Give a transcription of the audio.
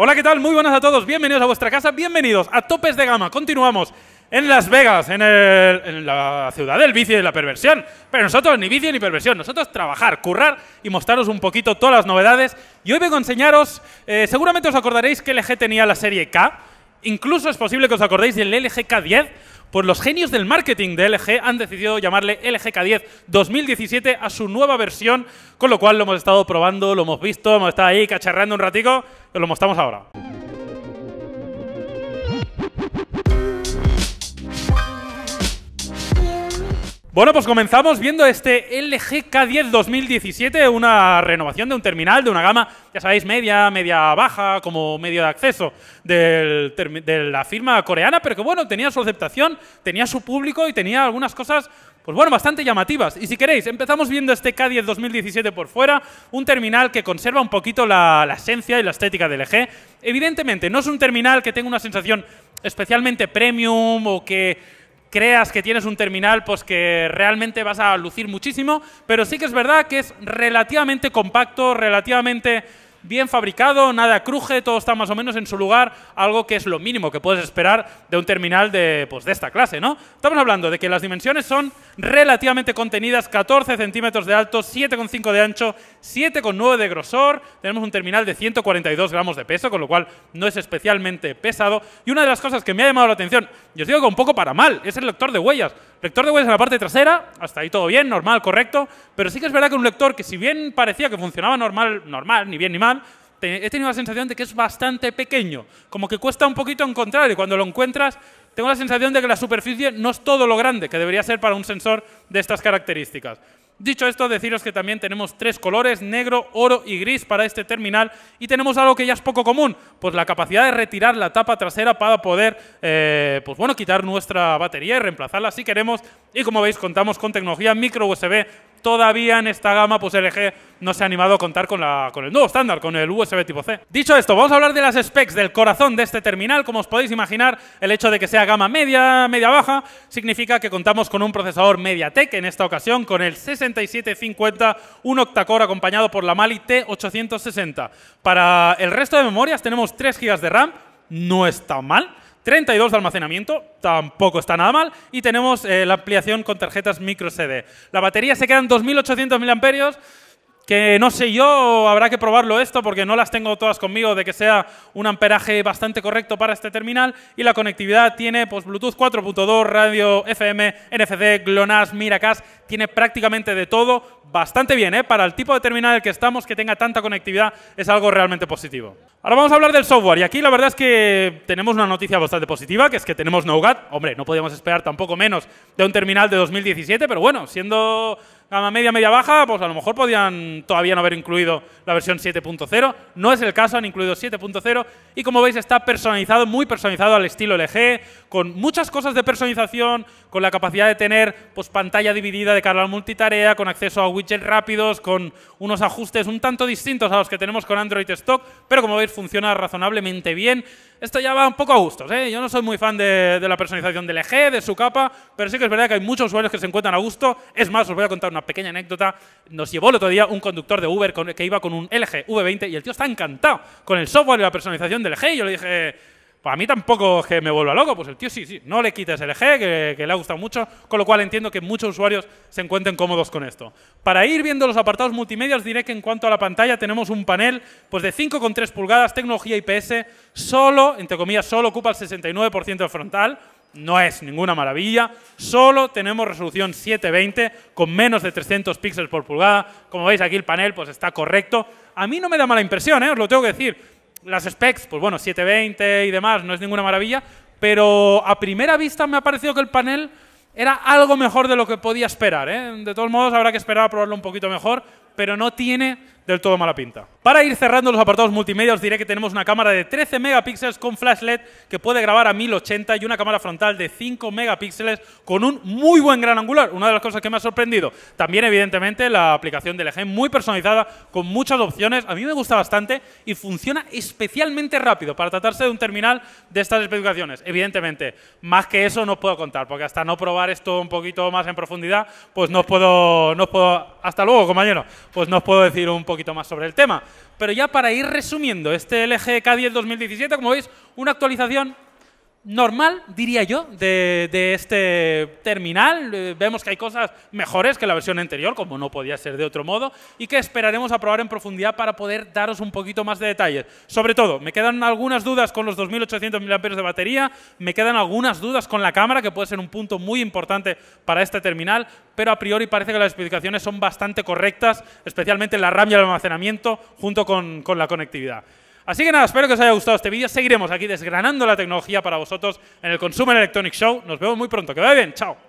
Hola, ¿qué tal? Muy buenas a todos. Bienvenidos a vuestra casa. Bienvenidos a Topes de Gama. Continuamos en Las Vegas, en, la ciudad del vicio y de la perversión. Pero nosotros ni vicio ni perversión, nosotros trabajar, currar y mostraros un poquito todas las novedades. Y hoy vengo a enseñaros, eh, seguramente os acordaréis que LG tenía la serie K, Incluso es posible que os acordéis del k 10 pues los genios del marketing de LG han decidido llamarle k 10 2017 a su nueva versión, con lo cual lo hemos estado probando, lo hemos visto, hemos estado ahí cacharrando un ratico, os lo mostramos ahora. Bueno, pues comenzamos viendo este LG K10 2017, una renovación de un terminal de una gama, ya sabéis, media, media baja, como medio de acceso de la firma coreana, pero que bueno, tenía su aceptación, tenía su público y tenía algunas cosas pues bueno, bastante llamativas. Y si queréis, empezamos viendo este K10 2017 por fuera, un terminal que conserva un poquito la, esencia y la estética del LG. Evidentemente, no es un terminal que tenga una sensación especialmente premium o que creas que tienes un terminal pues que realmente vas a lucir muchísimo, pero sí que es verdad que es relativamente compacto, relativamente bien fabricado, nada cruje, todo está más o menos en su lugar, algo que es lo mínimo que puedes esperar de un terminal de, pues, de esta clase, ¿no? Estamos hablando de que las dimensiones son relativamente contenidas, 14 centímetros de alto, 7,5 de ancho, 7,9 de grosor, tenemos un terminal de 142 gramos de peso, con lo cual no es especialmente pesado, y una de las cosas que me ha llamado la atención, y os digo que un poco para mal, es el lector de huellas. Lector de huellas en la parte trasera, hasta ahí todo bien, normal, correcto, pero sí que es verdad que un lector que si bien parecía que funcionaba normal, normal, ni bien ni mal, he tenido la sensación de que es bastante pequeño, como que cuesta un poquito encontrar y cuando lo encuentras tengo la sensación de que la superficie no es todo lo grande que debería ser para un sensor de estas características. Dicho esto, deciros que también tenemos tres colores, negro, oro y gris para este terminal y tenemos algo que ya es poco común, pues la capacidad de retirar la tapa trasera para poder, eh, pues bueno, quitar nuestra batería y reemplazarla si queremos y como veis contamos con tecnología micro USB todavía en esta gama pues LG e no se ha animado a contar con, la, con el nuevo estándar, con el USB tipo C. Dicho esto, vamos a hablar de las specs del corazón de este terminal. Como os podéis imaginar, el hecho de que sea gama media, media-baja, significa que contamos con un procesador MediaTek, en esta ocasión con el 6750, un octa-core acompañado por la Mali T860. Para el resto de memorias tenemos 3 GB de RAM, no está mal. 32 de almacenamiento, tampoco está nada mal. Y tenemos eh, la ampliación con tarjetas micro CD. La batería se quedan 2.800 mAh que no sé yo, habrá que probarlo esto porque no las tengo todas conmigo, de que sea un amperaje bastante correcto para este terminal y la conectividad tiene pues, Bluetooth 4.2, radio FM, NFC, GLONASS, Miracast, tiene prácticamente de todo, bastante bien, ¿eh? para el tipo de terminal en el que estamos, que tenga tanta conectividad, es algo realmente positivo. Ahora vamos a hablar del software y aquí la verdad es que tenemos una noticia bastante positiva, que es que tenemos Nougat, hombre, no podíamos esperar tampoco menos de un terminal de 2017, pero bueno, siendo gama media, media baja, pues a lo mejor podían todavía no haber incluido la versión 7.0. No es el caso, han incluido 7.0 y como veis está personalizado, muy personalizado al estilo LG, con muchas cosas de personalización, con la capacidad de tener pues, pantalla dividida de canal multitarea, con acceso a widgets rápidos, con unos ajustes un tanto distintos a los que tenemos con Android Stock, pero como veis funciona razonablemente bien. Esto ya va un poco a gustos, ¿eh? Yo no soy muy fan de, de la personalización del LG, de su capa, pero sí que es verdad que hay muchos usuarios que se encuentran a gusto. Es más, os voy a contar una una pequeña anécdota. Nos llevó el otro día un conductor de Uber que iba con un LG V20 y el tío está encantado con el software y la personalización del LG. Y yo le dije, pues a mí tampoco que me vuelva loco. Pues el tío sí, sí, no le quites el LG, que, le ha gustado mucho. Con lo cual entiendo que muchos usuarios se encuentren cómodos con esto. Para ir viendo los apartados multimedia, diré que en cuanto a la pantalla tenemos un panel pues de 5,3 pulgadas, tecnología IPS, solo, entre comillas, solo ocupa el 69% del frontal no es ninguna maravilla, solo tenemos resolución 720 con menos de 300 píxeles por pulgada. Como veis aquí el panel pues está correcto. A mí no me da mala impresión, ¿eh? os lo tengo que decir. Las specs, pues bueno, 720 y demás, no es ninguna maravilla, pero a primera vista me ha parecido que el panel era algo mejor de lo que podía esperar. ¿eh? De todos modos, habrá que esperar a probarlo un poquito mejor, pero no tiene del todo mala pinta. Para ir cerrando los apartados multimedia, os diré que tenemos una cámara de 13 megapíxeles con flash LED que puede grabar a 1080 y una cámara frontal de 5 megapíxeles con un muy buen gran angular, una de las cosas que me ha sorprendido. También, evidentemente, la aplicación del LG e e muy personalizada, con muchas opciones. A mí me gusta bastante y funciona especialmente rápido para tratarse de un terminal de estas especificaciones. Evidentemente, más que eso no os puedo contar, porque hasta no probar esto un poquito más en profundidad, pues no os puedo, no puedo hasta luego, compañero, pues no os puedo decir un poquito poquito más sobre el tema. Pero ya para ir resumiendo este LG K10 2017, como veis, una actualización normal, diría yo, de, este terminal. Eh, vemos que hay cosas mejores que la versión anterior, como no podía ser de otro modo, y que esperaremos a probar en profundidad para poder daros un poquito más de detalles. Sobre todo, me quedan algunas dudas con los 2.800 mAh de batería, me quedan algunas dudas con la cámara, que puede ser un punto muy importante para este terminal, pero a priori parece que las especificaciones son bastante correctas, especialmente la RAM y el almacenamiento, junto con la conectividad. Así que nada, espero que os haya gustado este vídeo. Seguiremos aquí desgranando la tecnología para vosotros en el Consumer Electronics Show. Nos vemos muy pronto. Que vaya bien. Chao.